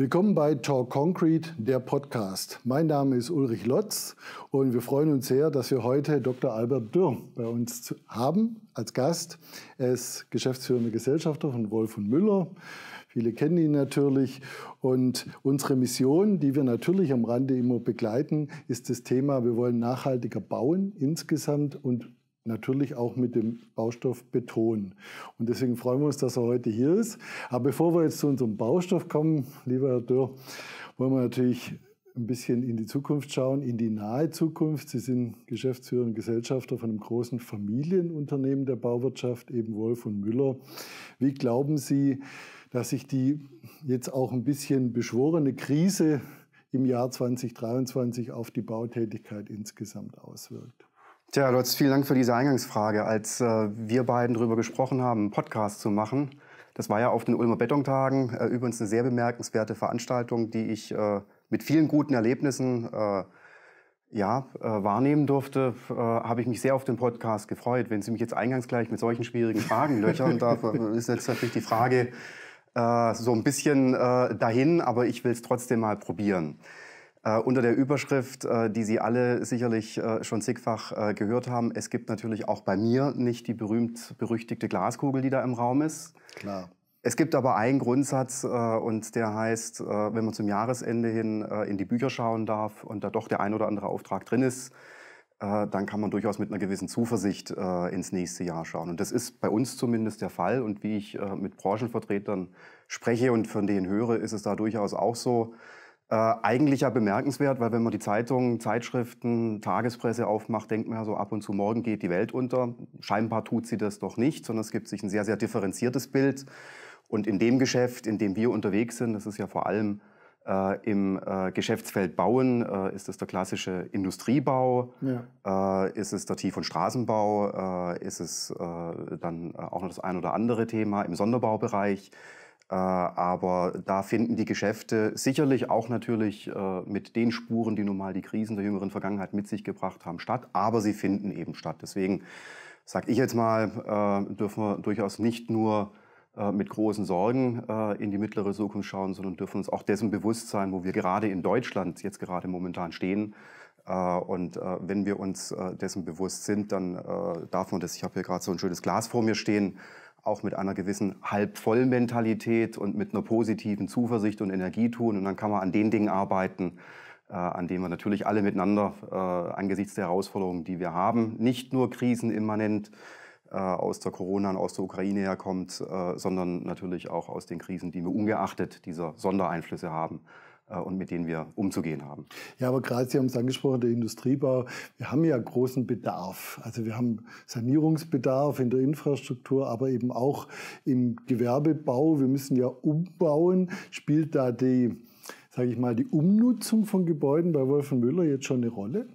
Willkommen bei Talk Concrete, der Podcast. Mein Name ist Ulrich Lotz und wir freuen uns sehr, dass wir heute Dr. Albert Dürr bei uns haben als Gast. Er ist geschäftsführender Gesellschafter von Wolf und Müller. Viele kennen ihn natürlich. Und unsere Mission, die wir natürlich am Rande immer begleiten, ist das Thema, wir wollen nachhaltiger bauen insgesamt und natürlich auch mit dem Baustoff Beton. Und deswegen freuen wir uns, dass er heute hier ist. Aber bevor wir jetzt zu unserem Baustoff kommen, lieber Herr Dürr, wollen wir natürlich ein bisschen in die Zukunft schauen, in die nahe Zukunft. Sie sind Geschäftsführer und Gesellschafter von einem großen Familienunternehmen der Bauwirtschaft, eben Wolf und Müller. Wie glauben Sie, dass sich die jetzt auch ein bisschen beschworene Krise im Jahr 2023 auf die Bautätigkeit insgesamt auswirkt? Tja, Lutz, vielen Dank für diese Eingangsfrage. Als äh, wir beiden darüber gesprochen haben, einen Podcast zu machen, das war ja auf den Ulmer Betontagen äh, übrigens eine sehr bemerkenswerte Veranstaltung, die ich äh, mit vielen guten Erlebnissen äh, ja, äh, wahrnehmen durfte, äh, habe ich mich sehr auf den Podcast gefreut. Wenn Sie mich jetzt eingangs gleich mit solchen schwierigen Fragen löchern, da ist jetzt natürlich die Frage so ein bisschen dahin, aber ich will es trotzdem mal probieren. Äh, unter der Überschrift, äh, die Sie alle sicherlich äh, schon zigfach äh, gehört haben, es gibt natürlich auch bei mir nicht die berühmt-berüchtigte Glaskugel, die da im Raum ist. Klar. Es gibt aber einen Grundsatz äh, und der heißt, äh, wenn man zum Jahresende hin in die Bücher schauen darf und da doch der ein oder andere Auftrag drin ist, dann kann man durchaus mit einer gewissen Zuversicht ins nächste Jahr schauen. Und das ist bei uns zumindest der Fall. Und wie ich mit Branchenvertretern spreche und von denen höre, ist es da durchaus auch so, äh, eigentlich ja bemerkenswert, weil wenn man die Zeitungen, Zeitschriften, Tagespresse aufmacht, denkt man ja so ab und zu, morgen geht die Welt unter. Scheinbar tut sie das doch nicht, sondern es gibt sich ein sehr, sehr differenziertes Bild. Und in dem Geschäft, in dem wir unterwegs sind, das ist ja vor allem äh, im äh, Geschäftsfeld Bauen, äh, ist es der klassische Industriebau, ja. Äh, ist es der Tief- und Straßenbau, äh, ist es dann auch noch das ein oder andere Thema im Sonderbaubereich. Äh, aber da finden die Geschäfte sicherlich auch natürlich äh, mit den Spuren, die nun mal die Krisen der jüngeren Vergangenheit mit sich gebracht haben, statt. Aber sie finden eben statt. Deswegen sag ich jetzt mal, äh, dürfen wir durchaus nicht nur mit großen Sorgen in die mittlere Zukunft schauen, sondern dürfen uns auch dessen bewusst sein, wo wir gerade in Deutschland jetzt gerade momentan stehen. Und wenn wir uns dessen bewusst sind, dann darf man das, ich habe hier gerade so ein schönes Glas vor mir stehen, auch mit einer gewissen Halbvollmentalität und mit einer positiven Zuversicht und Energie tun. Und dann kann man an den Dingen arbeiten, äh, an denen wir natürlich alle miteinander äh, angesichts der Herausforderungen, die wir haben, nicht nur krisenimmanent äh, aus der Corona und aus der Ukraine herkommt, äh, sondern natürlich auch aus den Krisen, die wir ungeachtet dieser Sondereinflüsse haben, äh, und mit denen wir umzugehen haben. Ja, aber gerade Sie haben es angesprochen, der Industriebau. Wir haben ja großen Bedarf. Also wir haben Sanierungsbedarf in der Infrastruktur, aber eben auch im Gewerbebau. Wir müssen ja umbauen. Spielt da die, sage ich mal, die Umnutzung von Gebäuden bei Wolfen Müller jetzt schon eine Rolle?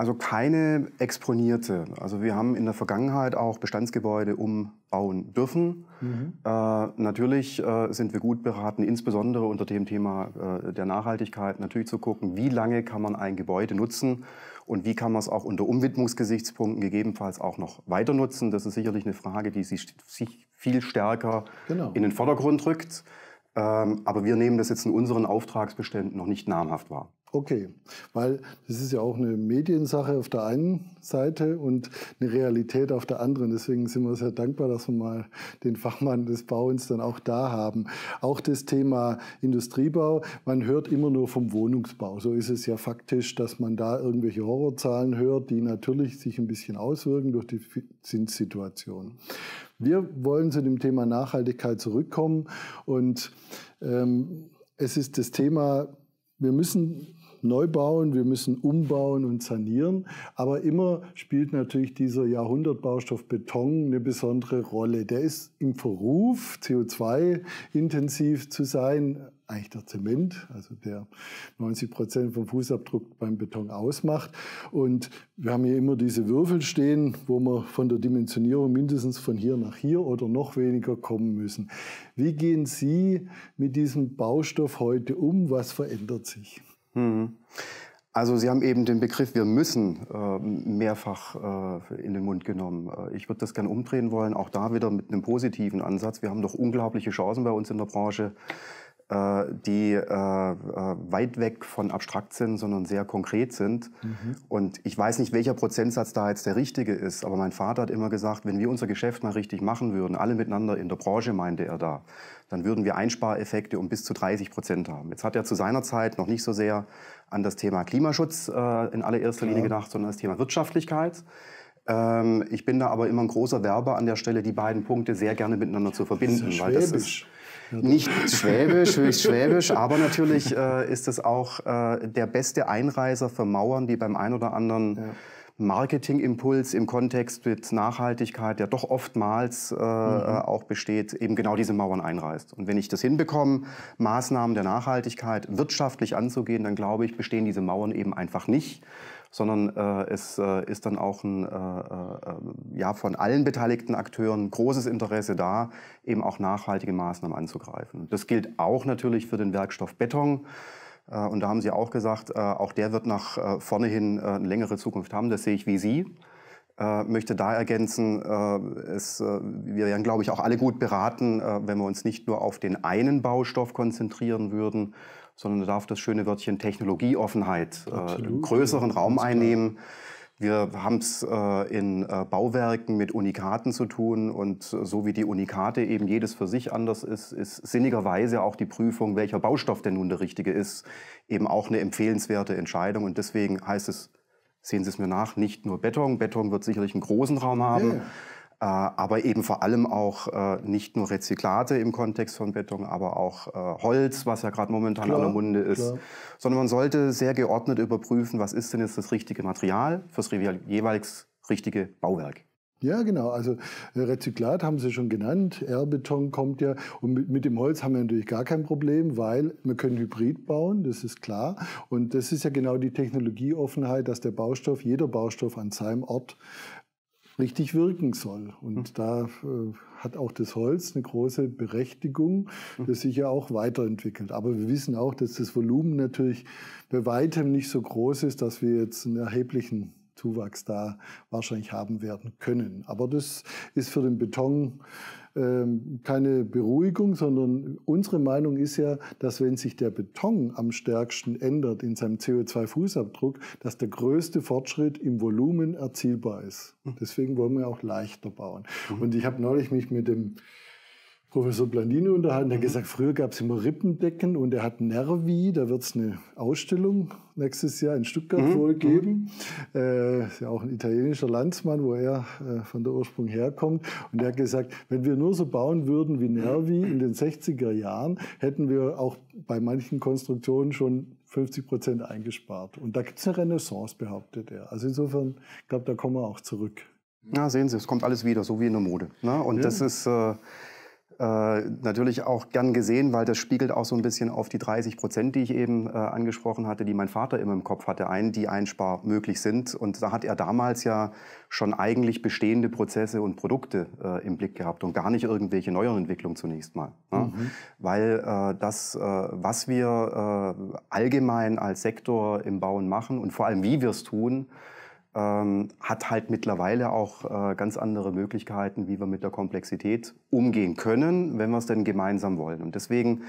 Also keine exponierte. Also wir haben in der Vergangenheit auch Bestandsgebäude umbauen dürfen. Mhm. Äh, natürlich äh, sind wir gut beraten, insbesondere unter dem Thema äh, der Nachhaltigkeit natürlich zu gucken, wie lange kann man ein Gebäude nutzen und wie kann man es auch unter Umwidmungsgesichtspunkten gegebenenfalls auch noch weiter nutzen. Das ist sicherlich eine Frage, die sich, sich viel stärker genau. in den Vordergrund rückt. Ähm, aber wir nehmen das jetzt in unseren Auftragsbeständen noch nicht namhaft wahr. Okay, weil das ist ja auch eine Mediensache auf der einen Seite und eine Realität auf der anderen. Deswegen sind wir sehr dankbar, dass wir mal den Fachmann des Bauens dann auch da haben. Auch das Thema Industriebau, man hört immer nur vom Wohnungsbau. So ist es ja faktisch, dass man da irgendwelche Horrorzahlen hört, die natürlich sich ein bisschen auswirken durch die Zinssituation. Wir wollen zu dem Thema Nachhaltigkeit zurückkommen und ähm, es ist das Thema, wir müssen neu bauen, wir müssen umbauen und sanieren. Aber immer spielt natürlich dieser Jahrhundertbaustoff Beton eine besondere Rolle. Der ist im Verruf, CO2-intensiv zu sein, eigentlich der Zement, also der 90 Prozent vom Fußabdruck beim Beton ausmacht. Und wir haben hier immer diese Würfel stehen, wo wir von der Dimensionierung mindestens von hier nach hier oder noch weniger kommen müssen. Wie gehen Sie mit diesem Baustoff heute um? Was verändert sich? Hm. Also Sie haben eben den Begriff wir müssen ähm, mehrfach äh, in den Mund genommen. Äh, ich würde das gerne umdrehen wollen, auch da wieder mit einem positiven Ansatz. Wir haben doch unglaubliche Chancen bei uns in der Branche, äh, die äh, äh, weit weg von abstrakt sind, sondern sehr konkret sind. Mhm. Und ich weiß nicht, welcher Prozentsatz da jetzt der richtige ist, aber mein Vater hat immer gesagt, wenn wir unser Geschäft mal richtig machen würden, alle miteinander in der Branche, meinte er da, dann würden wir Einspareffekte um bis zu 30 Prozent haben. Jetzt hat er zu seiner Zeit noch nicht so sehr an das Thema Klimaschutz äh, in allererster Linie ja. gedacht, sondern an das Thema Wirtschaftlichkeit ähm, ich bin da aber immer ein großer Werber an der Stelle, die beiden Punkte sehr gerne miteinander zu verbinden. Das ist ja weil das ist, nicht schwäbisch, höchst schwäbisch, aber natürlich äh, ist es auch äh, der beste Einreiser für Mauern, die beim ein oder anderen ja. Marketingimpuls im Kontext mit Nachhaltigkeit, der doch oftmals äh, mhm. Äh, auch besteht, eben genau diese Mauern einreißt. Und wenn ich das hinbekomme, Maßnahmen der Nachhaltigkeit wirtschaftlich anzugehen, dann glaube ich, bestehen diese Mauern eben einfach nicht sondern äh, es äh, ist dann auch ein, äh, äh, ja, von allen beteiligten Akteuren großes Interesse da, eben auch nachhaltige Maßnahmen anzugreifen. Das gilt auch natürlich für den Werkstoff Beton. Äh, und da haben Sie auch gesagt, äh, auch der wird nach äh, vorne hin eine längere Zukunft haben. Das sehe ich wie Sie äh, möchte da ergänzen, äh, es, äh, wir wären, glaube ich, auch alle gut beraten, äh, wenn wir uns nicht nur auf den einen Baustoff konzentrieren würden, sondern darf das schöne Wörtchen Technologieoffenheit äh, Absolut, größeren ja, Raum einnehmen. Wir haben es äh, in Bauwerken mit Unikaten zu tun und so wie die Unikate eben jedes für sich anders ist, ist sinnigerweise auch die Prüfung, welcher Baustoff denn nun der richtige ist, eben auch eine empfehlenswerte Entscheidung und deswegen heißt es sehen Sie es mir nach, nicht nur Beton. Beton wird sicherlich einen großen Raum haben. Yeah. Äh, aber eben vor allem auch äh, nicht nur Rezyklate im Kontext von Beton, aber auch äh, Holz, was ja gerade momentan an der Munde ist, klar. sondern man sollte sehr geordnet überprüfen, was ist denn jetzt das richtige Material fürs jeweils richtige Bauwerk. Ja, genau. Also äh, Rezyklat haben Sie schon genannt. r kommt ja. Und mit, mit, dem Holz haben wir natürlich gar kein Problem, weil wir können Hybrid bauen, das ist klar. Und das ist ja genau die Technologieoffenheit, dass der Baustoff, jeder Baustoff an seinem Ort richtig wirken soll. Und mhm. da äh, hat auch das Holz eine große Berechtigung, hm. das sich ja auch weiterentwickelt. Aber wir wissen auch, dass das Volumen natürlich bei weitem nicht so groß ist, dass wir jetzt einen erheblichen Zuwachs da wahrscheinlich haben werden können. Aber das ist für den Beton ähm, keine Beruhigung, sondern unsere Meinung ist ja, dass wenn sich der Beton am stärksten ändert in seinem CO2-Fußabdruck, dass der größte Fortschritt im Volumen erzielbar ist. Mhm. Deswegen wollen wir auch leichter bauen. Mhm. Und ich habe neulich mich mit dem Professor Blandino unterhalten, der hat mhm. gesagt, früher gab es immer Rippendecken und er hat Nervi, da wird es eine Ausstellung nächstes Jahr in Stuttgart mhm. wohl geben. Mhm. Äh, ist ja auch ein italienischer Landsmann, wo er äh, von der Ursprung herkommt. Und er hat gesagt, wenn wir nur so bauen würden wie Nervi mhm. in den 60er Jahren, hätten wir auch bei manchen Konstruktionen schon 50 Prozent eingespart. Und da gibt es eine Renaissance, behauptet er. Also insofern, ich glaube, da kommen wir auch zurück. Na, sehen Sie, es kommt alles wieder, so wie in der Mode. Ne? Und ja. das ist... Äh äh, natürlich auch gern gesehen, weil das spiegelt auch so ein bisschen auf die 30 Prozent, die ich eben äh, angesprochen hatte, die mein Vater immer im Kopf hatte, ein, die einsparmöglich sind. Und da hat er damals ja schon eigentlich bestehende Prozesse und Produkte äh, im Blick gehabt und gar nicht irgendwelche neueren Entwicklungen zunächst mal. Ne? Mhm. Weil äh, das, äh, was wir allgemein als Sektor im Bauen machen und vor allem wie wir es tun, ähm, hat halt mittlerweile auch äh, ganz andere Möglichkeiten, wie wir mit der Komplexität umgehen können, wenn wir es denn gemeinsam wollen. Und deswegen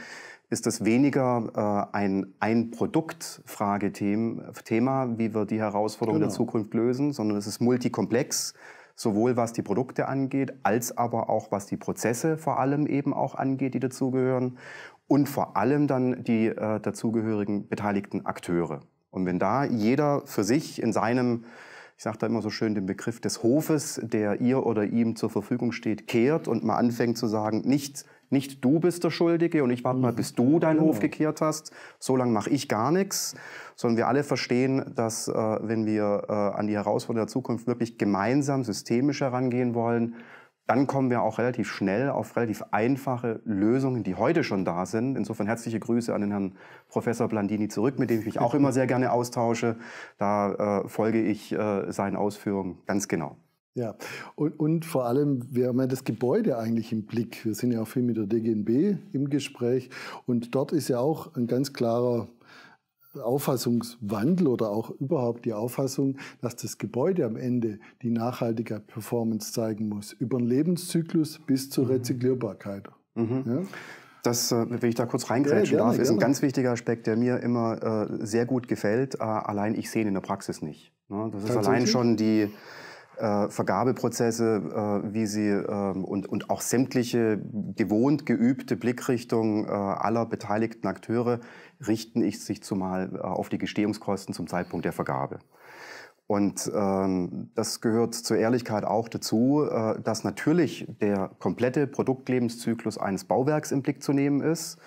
ist das weniger äh, ein Ein-Produkt-Fragethema, wie wir die Herausforderungen genau. der Zukunft lösen, sondern es ist multikomplex, sowohl was die Produkte angeht, als aber auch was die Prozesse vor allem eben auch angeht, die dazugehören und vor allem dann die äh, dazugehörigen beteiligten Akteure. Und wenn da jeder für sich in seinem ich sage da immer so schön den Begriff des Hofes, der ihr oder ihm zur Verfügung steht, kehrt und mal anfängt zu sagen, nicht, nicht du bist der Schuldige und ich warte mal, bis du deinen genau. Hof gekehrt hast, so lange mache ich gar nichts, sondern wir alle verstehen, dass äh, wenn wir äh, an die Herausforderungen der Zukunft wirklich gemeinsam systemisch herangehen wollen, dann kommen wir auch relativ schnell auf relativ einfache Lösungen, die heute schon da sind. Insofern herzliche Grüße an den Herrn Professor Blandini zurück, mit dem ich mich auch immer sehr gerne austausche. Da äh, folge ich äh, seinen Ausführungen ganz genau. Ja, und, und, vor allem, wir haben ja das Gebäude eigentlich im Blick. Wir sind ja auch viel mit der DGNB im Gespräch und dort ist ja auch ein ganz klarer Auffassungswandel oder auch überhaupt die Auffassung, dass das Gebäude am Ende die nachhaltige Performance zeigen muss, über den Lebenszyklus bis zur mhm. Rezyklierbarkeit. Mhm. Ja? Das, äh, wenn ich da kurz reingrätschen ja, darf, ist ein gerne. ganz wichtiger Aspekt, der mir immer äh, sehr gut gefällt. Äh, allein ich sehe ihn in der Praxis nicht. Ne? Das ist allein schon die, äh, Vergabeprozesse, äh, wie sie äh, und, und auch sämtliche gewohnt geübte Blickrichtung äh, aller beteiligten Akteure richten ich sich zumal äh, auf die Gestehungskosten zum Zeitpunkt der Vergabe. Und ähm, das gehört zur Ehrlichkeit auch dazu, äh, dass natürlich der komplette Produktlebenszyklus eines Bauwerks im Blick zu nehmen ist.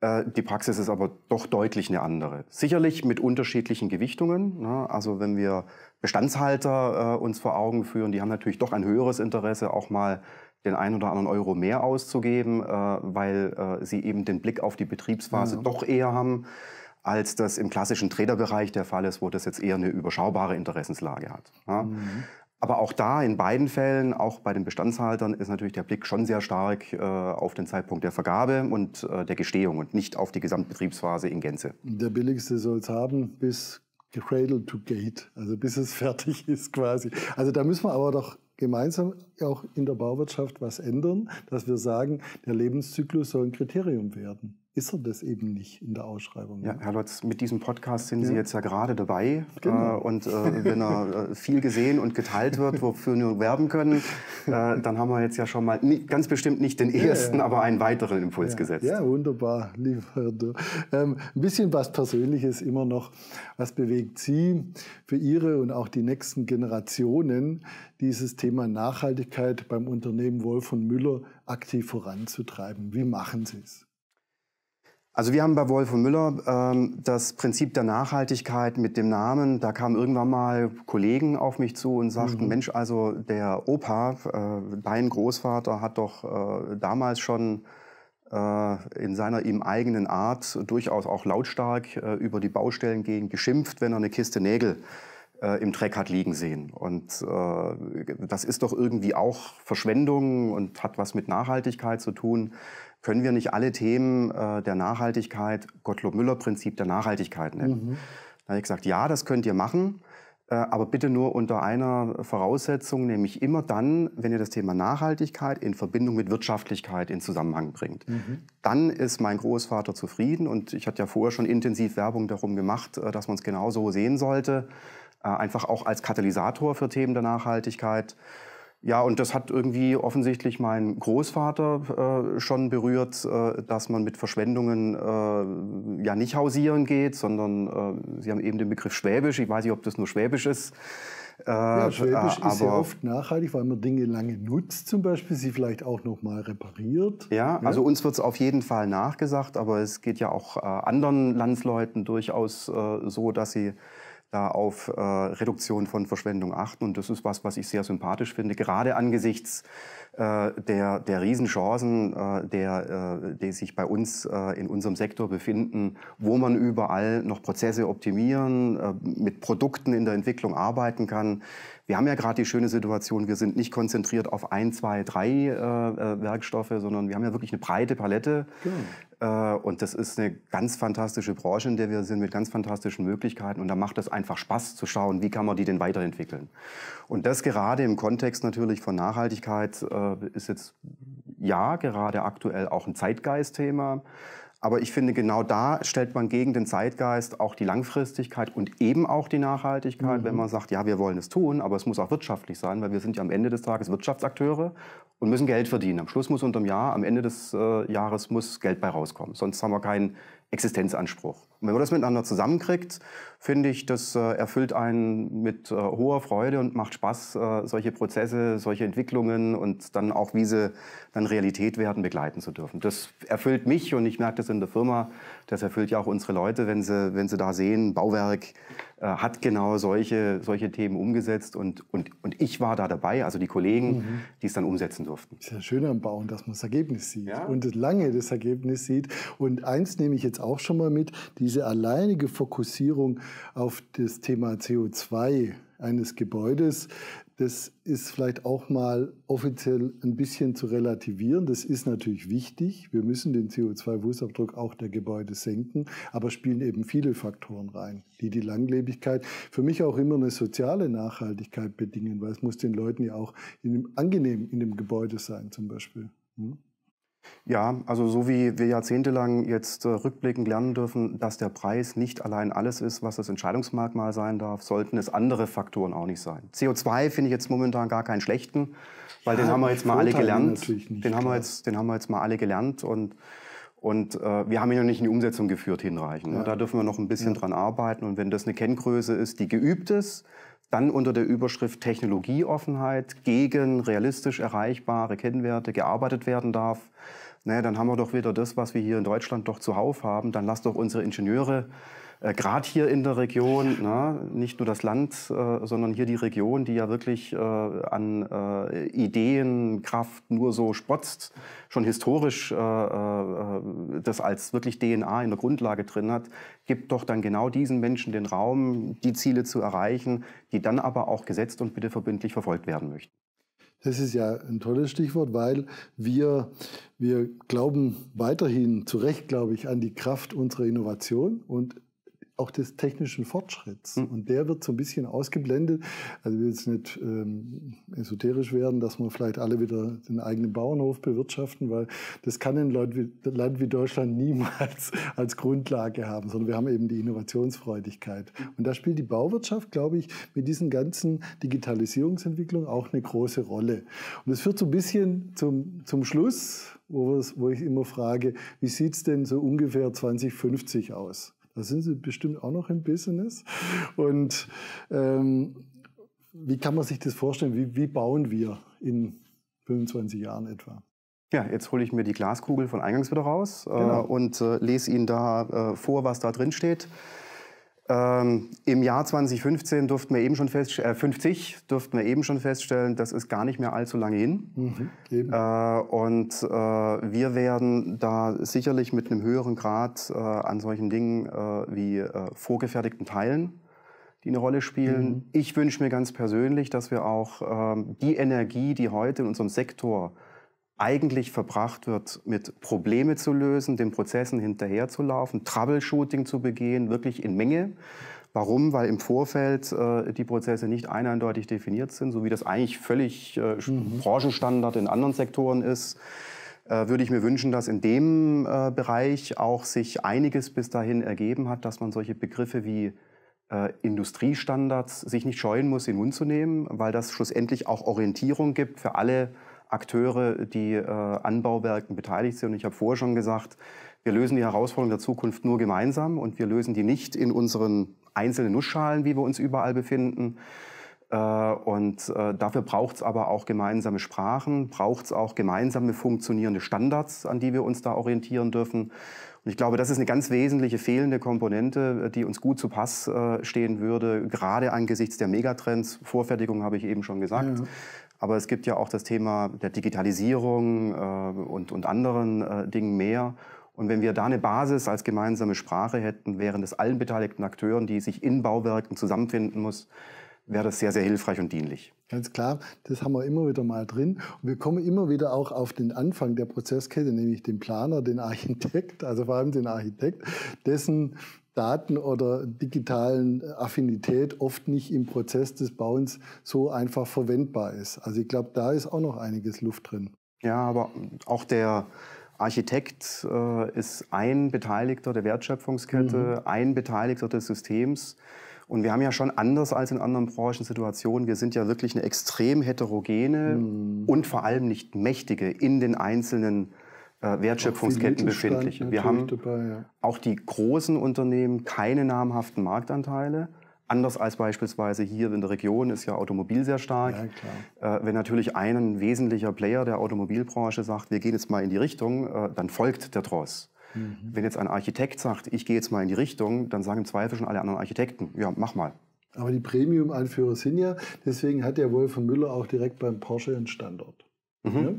Äh, die Praxis ist aber doch deutlich eine andere. Sicherlich mit unterschiedlichen Gewichtungen. Ne? Also wenn wir Bestandshalter äh, uns vor Augen führen, die haben natürlich doch ein höheres Interesse, auch mal den einen oder anderen Euro mehr auszugeben, äh, weil sie eben den Blick auf die Betriebsphase ja. doch eher haben, als das im klassischen Traderbereich der Fall ist, wo das jetzt eher eine überschaubare Interessenslage hat. Mhm. Aber auch da in beiden Fällen, auch bei den Bestandshaltern, ist natürlich der Blick schon sehr stark äh, auf den Zeitpunkt der Vergabe und äh, der Gestehung und nicht auf die Gesamtbetriebsphase in Gänze. Der billigste soll es haben bis Cradle to Gate, also bis es fertig ist quasi. Also da müssen wir aber doch gemeinsam auch in der Bauwirtschaft was ändern, dass wir sagen, der Lebenszyklus soll ein Kriterium werden ist er das eben nicht in der Ausschreibung. Ja, ne? Herr Lotz, mit diesem Podcast sind ja. Sie jetzt ja gerade dabei. Äh, genau. Äh, und äh, wenn er äh, viel gesehen und geteilt wird, wofür wir werben können, äh, dann haben wir jetzt ja schon mal nicht, ganz bestimmt nicht den ersten, ja, ja. aber einen weiteren Impuls gesetzt. Ja, wunderbar, lieber Herr Dürr. Ähm, ein bisschen was Persönliches immer noch. Was bewegt Sie für Ihre und auch die nächsten Generationen, dieses Thema Nachhaltigkeit beim Unternehmen Wolf und Müller aktiv voranzutreiben? Wie machen Sie es? Also wir haben bei Wolf und Müller ähm, das Prinzip der Nachhaltigkeit mit dem Namen. Da kamen irgendwann mal Kollegen auf mich zu und sagten, mhm. Mensch, also der Opa, äh, dein Großvater hat doch äh, damals schon äh, in seiner ihm eigenen Art durchaus auch lautstark äh, über die Baustellen gegen geschimpft, wenn er eine Kiste Nägel äh, im Dreck hat liegen sehen. Und äh, das ist doch irgendwie auch Verschwendung und hat was mit Nachhaltigkeit zu tun. Können wir nicht alle Themen äh, der Nachhaltigkeit, Gottlob-Müller-Prinzip der Nachhaltigkeit nennen? Mhm. Da habe ich gesagt, ja, das könnt ihr machen. Äh, aber bitte nur unter einer Voraussetzung, nämlich immer dann, wenn ihr das Thema Nachhaltigkeit in Verbindung mit Wirtschaftlichkeit in Zusammenhang bringt. Mhm. Dann ist mein Großvater zufrieden und ich hatte ja vorher schon intensiv Werbung darum gemacht, äh, dass man es genau so sehen sollte, äh, einfach auch als Katalysator für Themen der Nachhaltigkeit. Ja, und das hat irgendwie offensichtlich mein Großvater äh, schon berührt, äh, dass man mit Verschwendungen äh, ja nicht hausieren geht, sondern äh, Sie haben eben den Begriff Schwäbisch. Ich weiß nicht, ob das nur Schwäbisch ist. Äh, ja, Schwäbisch äh, ist ja oft nachhaltig, weil man Dinge lange nutzt, zum Beispiel sie vielleicht auch noch mal repariert. Ja, ja. also uns wird es auf jeden Fall nachgesagt, aber es geht ja auch anderen Landsleuten durchaus so, dass sie da auf äh, Reduktion von Verschwendung achten. Und das ist was, was ich sehr sympathisch finde, gerade angesichts äh, der, der Riesenchancen, äh, der, äh, die sich bei uns äh, in unserem Sektor befinden, wo man überall noch Prozesse optimieren, äh, mit Produkten in der Entwicklung arbeiten kann. Wir haben ja gerade die schöne Situation, wir sind nicht konzentriert auf ein, zwei, drei Werkstoffe, sondern wir haben ja wirklich eine breite Palette. Genau. und das ist eine ganz fantastische Branche, in der wir sind, mit ganz fantastischen Möglichkeiten. Und da macht es einfach Spaß zu schauen, wie kann man die denn weiterentwickeln. Und das gerade im Kontext natürlich von Nachhaltigkeit äh, ist jetzt ja gerade aktuell auch ein Zeitgeistthema. Aber ich finde, genau da stellt man gegen den Zeitgeist auch die Langfristigkeit und eben auch die Nachhaltigkeit, mhm. wenn man sagt, ja, wir wollen es tun, aber es muss auch wirtschaftlich sein, weil wir sind ja am Ende des Tages Wirtschaftsakteure und müssen Geld verdienen. Am Schluss muss unterm Jahr, am Ende des äh, Jahres muss Geld bei rauskommen. Sonst haben wir keinen Existenzanspruch. Und wenn man das miteinander zusammenkriegt, finde ich, das äh, erfüllt einen mit äh, hoher Freude und macht Spaß, äh, solche Prozesse, solche Entwicklungen und dann auch, wie sie dann Realität werden, begleiten zu dürfen. Das erfüllt mich und ich merke das in der Firma, das erfüllt ja auch unsere Leute, wenn sie, wenn sie da sehen, Bauwerk äh, hat genau solche, solche Themen umgesetzt und, und, und ich war da dabei, also die Kollegen, mhm. die es dann umsetzen durften. Das ist ja schön am Bauen, dass man das Ergebnis sieht ja. und lange das Ergebnis sieht. Und eins nehme ich jetzt auch schon mal mit, diese alleinige Fokussierung auf das Thema CO2 eines Gebäudes, das ist vielleicht auch mal offiziell ein bisschen zu relativieren. Das ist natürlich wichtig. Wir müssen den CO2-Fußabdruck auch der Gebäude senken, aber spielen eben viele Faktoren rein, die die Langlebigkeit für mich auch immer eine soziale Nachhaltigkeit bedingen, weil es muss den Leuten ja auch in dem, angenehm in dem Gebäude sein zum Beispiel. Hm? Ja, also so wie wir jahrzehntelang jetzt äh, rückblickend lernen dürfen, dass der Preis nicht allein alles ist, was das Entscheidungsmerkmal sein darf, sollten es andere Faktoren auch nicht sein. CO2 finde ich jetzt momentan gar keinen schlechten, weil ja, den haben wir jetzt mal alle gelernt. Nicht, den, haben wir jetzt, den haben wir jetzt mal alle gelernt und, und äh, wir haben ihn noch nicht in die Umsetzung geführt hinreichend. Ja. Da dürfen wir noch ein bisschen ja. dran arbeiten und wenn das eine Kenngröße ist, die geübt ist, dann unter der Überschrift Technologieoffenheit gegen realistisch erreichbare Kennwerte gearbeitet werden darf. Naja, dann haben wir doch wieder das, was wir hier in Deutschland doch zuhauf haben. Dann lasst doch unsere Ingenieure äh, gerade hier in der Region, ne, nicht nur das Land, äh, sondern hier die Region, die ja wirklich äh, an äh, Ideenkraft nur so sprotzt, schon historisch äh, äh, das als wirklich DNA in der Grundlage drin hat, gibt doch dann genau diesen Menschen den Raum, die Ziele zu erreichen, die dann aber auch gesetzt und bitte verbindlich verfolgt werden möchten. Das ist ja ein tolles Stichwort, weil wir, wir glauben weiterhin, zu Recht glaube ich, an die Kraft unserer Innovation und auch des technischen Fortschritts. Mhm. Und der wird so ein bisschen ausgeblendet. Also will jetzt nicht ähm, esoterisch werden, dass wir vielleicht alle wieder den eigenen Bauernhof bewirtschaften, weil das kann ein Land wie, Land wie Deutschland niemals als Grundlage haben, sondern wir haben eben die Innovationsfreudigkeit. Mhm. Und da spielt die Bauwirtschaft, glaube ich, mit diesen ganzen Digitalisierungsentwicklungen auch eine große Rolle. Und das führt so ein bisschen zum, zum Schluss, wo, wo ich immer frage, wie sieht es denn so ungefähr 2050 aus? Da sind sie bestimmt auch noch im Business. Und ähm, wie kann man sich das vorstellen? Wie, wie bauen wir in 25 Jahren etwa? Ja, jetzt hole ich mir die Glaskugel von eingangs wieder raus äh, genau. und äh, lese Ihnen da äh, vor, was da drin steht. Ähm, Im Jahr 2015 durften wir eben schon feststellen, äh, 50 durften wir eben schon feststellen, das ist gar nicht mehr allzu lange hin. Mhm, äh, und äh, wir werden da sicherlich mit einem höheren Grad äh, an solchen Dingen äh, wie äh, vorgefertigten Teilen, die eine Rolle spielen. Mhm. Ich wünsche mir ganz persönlich, dass wir auch ähm, die Energie, die heute in unserem Sektor äh, eigentlich verbracht wird, mit Probleme zu lösen, den Prozessen hinterherzulaufen, Troubleshooting zu begehen, wirklich in Menge. Warum? Weil im Vorfeld äh, die Prozesse nicht eindeutig definiert sind, so wie das eigentlich völlig äh, mhm. Branchenstandard in anderen Sektoren ist äh, würde ich mir wünschen, dass in dem äh, Bereich auch sich einiges bis dahin ergeben hat, dass man solche Begriffe wie äh, Industriestandards sich nicht scheuen muss, in den Mund zu nehmen, weil das schlussendlich auch Orientierung gibt für alle Akteure, die äh, an Bauwerken beteiligt sind. Und ich habe vorher schon gesagt, wir lösen die Herausforderungen der Zukunft nur gemeinsam und wir lösen die nicht in unseren einzelnen Nussschalen, wie wir uns überall befinden. Äh, und äh, dafür braucht es aber auch gemeinsame Sprachen, braucht es auch gemeinsame funktionierende Standards, an die wir uns da orientieren dürfen. Und ich glaube, das ist eine ganz wesentliche fehlende Komponente, die uns gut zu Pass äh, stehen würde, gerade angesichts der Megatrends. Vorfertigung habe ich eben schon gesagt. Ja. Aber es gibt ja auch das Thema der Digitalisierung äh, und, und anderen äh, Dingen mehr. Und wenn wir da eine Basis als gemeinsame Sprache hätten, während es allen beteiligten Akteuren, die sich in Bauwerken zusammenfinden muss, wäre das sehr, sehr hilfreich und dienlich. Ganz klar, das haben wir immer wieder mal drin. Und wir kommen immer wieder auch auf den Anfang der Prozesskette, nämlich den Planer, den Architekt, also vor allem den Architekt, dessen Daten oder digitalen äh, Affinität oft nicht im Prozess des Bauens so einfach verwendbar ist. Also ich glaube, da ist auch noch einiges Luft drin. Ja, aber auch der Architekt äh, ist ein Beteiligter der Wertschöpfungskette, mhm. ein Beteiligter des Systems. Und wir haben ja schon anders als in anderen Branchen Situationen. Wir sind ja wirklich eine extrem heterogene mhm. und vor allem nicht mächtige in den einzelnen äh, Wertschöpfungsketten befindlich. Wir haben dabei, ja. auch die großen Unternehmen keine namhaften Marktanteile. Anders als beispielsweise hier in der Region ist ja Automobil sehr stark. Ja, äh, wenn natürlich ein wesentlicher Player der Automobilbranche sagt, wir gehen jetzt mal in die Richtung, äh, dann folgt der Tross. Mhm. Wenn jetzt ein Architekt sagt, ich gehe jetzt mal in die Richtung, dann sagen im Zweifel schon alle anderen Architekten, ja, mach mal. Aber die Premium-Anführer sind ja, deswegen hat der Wolf von Müller auch direkt beim Porsche einen Standort. Mhm. Ne?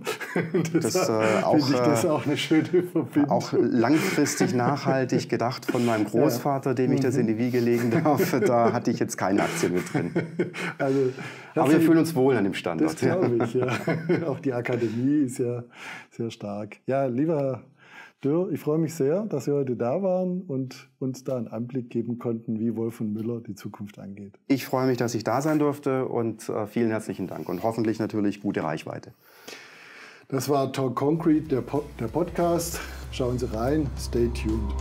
das, das äh, auch, ich, das äh, auch eine schöne Verbindung. Auch langfristig nachhaltig gedacht von meinem Großvater, dem ich das in die mhm. Wiege legen darf. Da hatte ich jetzt keine Aktie mit drin. Also, Aber wir fühlen uns wohl an dem Standort. Das glaube ich, ja. Auch die Akademie ist ja sehr stark. Ja, lieber Dürr, ich freue mich sehr, dass Sie heute da waren und uns da einen Einblick geben konnten, wie Wolf und Müller die Zukunft angeht. Ich freue mich, dass ich da sein durfte und äh, vielen herzlichen Dank und hoffentlich natürlich gute Reichweite. Das war Talk Concrete, der, po der Podcast. Schauen Sie rein, stay tuned.